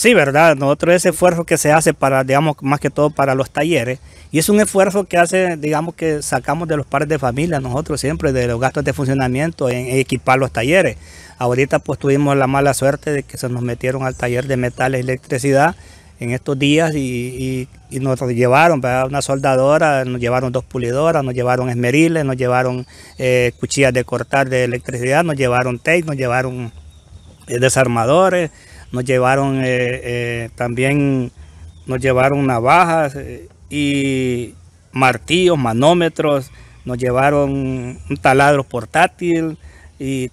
Sí, ¿verdad? Nosotros ese esfuerzo que se hace para, digamos, más que todo para los talleres, y es un esfuerzo que hace, digamos, que sacamos de los pares de familia nosotros siempre, de los gastos de funcionamiento, en equipar los talleres. Ahorita pues tuvimos la mala suerte de que se nos metieron al taller de metales y electricidad en estos días y, nos llevaron una soldadora, nos llevaron dos pulidoras, nos llevaron esmeriles, nos llevaron eh, cuchillas de cortar de electricidad, nos llevaron tape, nos llevaron eh, desarmadores, nos llevaron eh, eh, también nos llevaron navajas eh, y martillos, manómetros, nos llevaron un taladro portátil y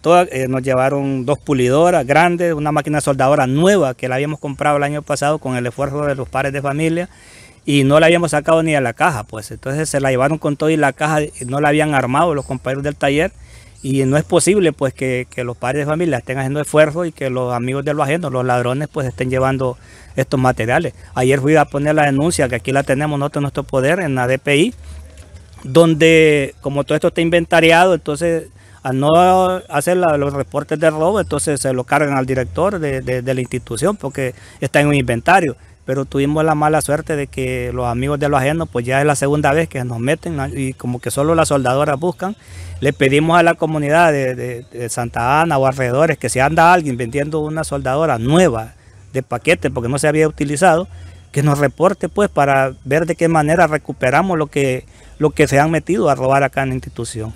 nos llevaron dos pulidoras grandes, una máquina soldadora nueva que la habíamos comprado el año pasado con el esfuerzo de los pares de familia y no la habíamos sacado ni a la caja, pues entonces se la llevaron con todo y la caja no la habían armado los compañeros del taller y no es posible pues que, los padres de familia estén haciendo esfuerzo y que los amigos de los ajenos, los ladrones, pues estén llevando estos materiales. Ayer fui a poner la denuncia, que aquí la tenemos nosotros en nuestro poder, en la DPI, donde como todo esto está inventariado, entonces al no hacer los reportes de robo, entonces se lo cargan al director de, de, de la institución porque está en un inventario pero tuvimos la mala suerte de que los amigos de los ajenos, pues ya es la segunda vez que nos meten y como que solo las soldadoras buscan. Le pedimos a la comunidad de, Santa Ana o alrededores que si anda alguien vendiendo una soldadora nueva de paquete porque no se había utilizado, que nos reporte pues para ver de qué manera recuperamos lo que, lo que se han metido a robar acá en la institución.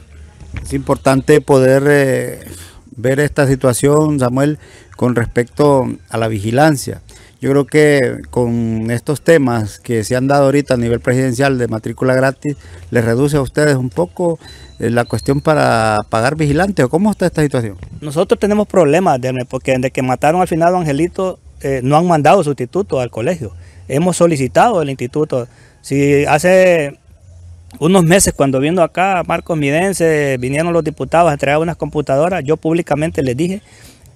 Es importante poder eh, ver esta situación, Samuel, con respecto a la vigilancia yo creo que con estos temas que se han dado ahorita a nivel presidencial de matrícula gratis, les reduce a ustedes un poco eh, la cuestión para pagar vigilantes. ¿O cómo está esta situación? Nosotros tenemos problemas, porque desde que mataron al final a Angelito, eh, no han mandado sustituto al colegio. Hemos solicitado el instituto. Si hace unos meses cuando viendo acá Marcos Midense, vinieron los diputados a traer unas computadoras, yo públicamente les dije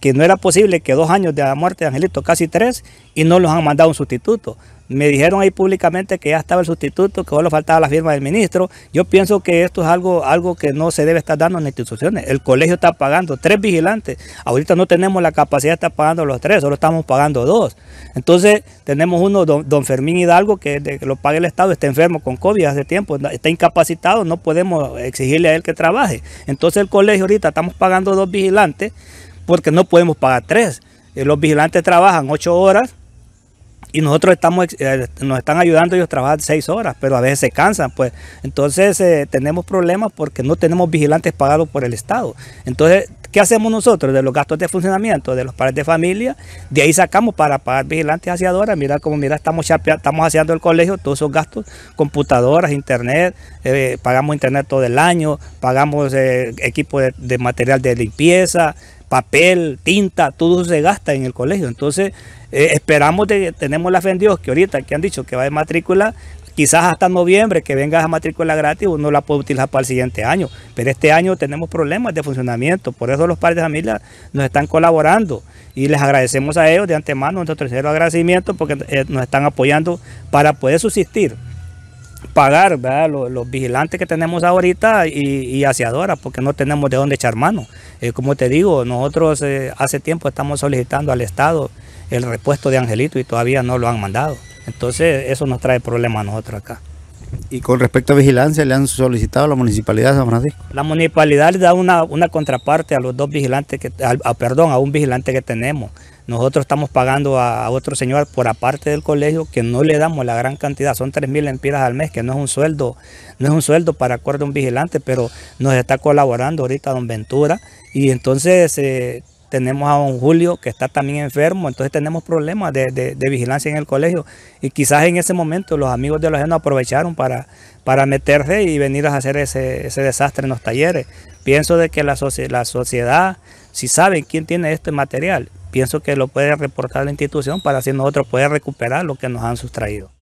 que no era posible que dos años de la muerte de Angelito, casi tres, y no los han mandado un sustituto. Me dijeron ahí públicamente que ya estaba el sustituto, que solo faltaba la firma del ministro. Yo pienso que esto es algo, algo que no se debe estar dando en las instituciones. El colegio está pagando tres vigilantes. Ahorita no tenemos la capacidad de estar pagando los tres, solo estamos pagando dos. Entonces tenemos uno, don, Fermín Hidalgo, que, que lo paga el Estado, está enfermo con COVID hace tiempo, está incapacitado, no podemos exigirle a él que trabaje. Entonces el colegio ahorita estamos pagando dos vigilantes porque no podemos pagar tres. Eh, los vigilantes trabajan ocho horas y nosotros estamos, eh, nos están ayudando ellos a trabajar seis horas, pero a veces se cansan, pues entonces eh, tenemos problemas porque no tenemos vigilantes pagados por el Estado. Entonces ¿Qué hacemos nosotros de los gastos de funcionamiento de los padres de familia? De ahí sacamos para pagar vigilantes haciadoras. mirar como mira, estamos, estamos haciendo el colegio, todos esos gastos, computadoras, internet, eh, pagamos internet todo el año, pagamos eh, equipo de, material de limpieza, papel, tinta, todo eso se gasta en el colegio. Entonces, eh, esperamos, de, tenemos la fe en Dios que ahorita que han dicho que va de matrícula, Quizás hasta noviembre que venga esa matrícula gratis, uno la puede utilizar para el siguiente año. Pero este año tenemos problemas de funcionamiento. Por eso los padres de familia nos están colaborando y les agradecemos a ellos de antemano nuestro tercero agradecimiento porque eh, nos están apoyando para poder subsistir pagar los, vigilantes que tenemos ahorita y, hacia aseadoras, porque no tenemos de dónde echar mano. Eh, como te digo, nosotros eh, hace tiempo estamos solicitando al Estado el repuesto de Angelito y todavía no lo han mandado. Entonces eso nos trae problemas a nosotros acá. ¿Y con respecto a vigilancia, le han solicitado a la Municipalidad de San Francisco? La Municipalidad le da una, contraparte a los dos vigilantes, que, a, perdón, a un vigilante que tenemos. Nosotros estamos pagando a, otro señor por aparte del colegio que no le damos la gran cantidad, son 3 mil empiras al mes, que no es un sueldo, no es un sueldo para acuerdo a un vigilante, pero nos está colaborando ahorita Don Ventura y entonces... Eh, tenemos a don Julio que está también enfermo, entonces tenemos problemas de, vigilancia en el colegio y quizás en ese momento los amigos de los genos aprovecharon para, para meterse y venir a hacer ese, desastre en los talleres. Pienso de que la, la sociedad, si saben quién tiene este material, pienso que lo puede reportar la institución para así nosotros poder recuperar lo que nos han sustraído.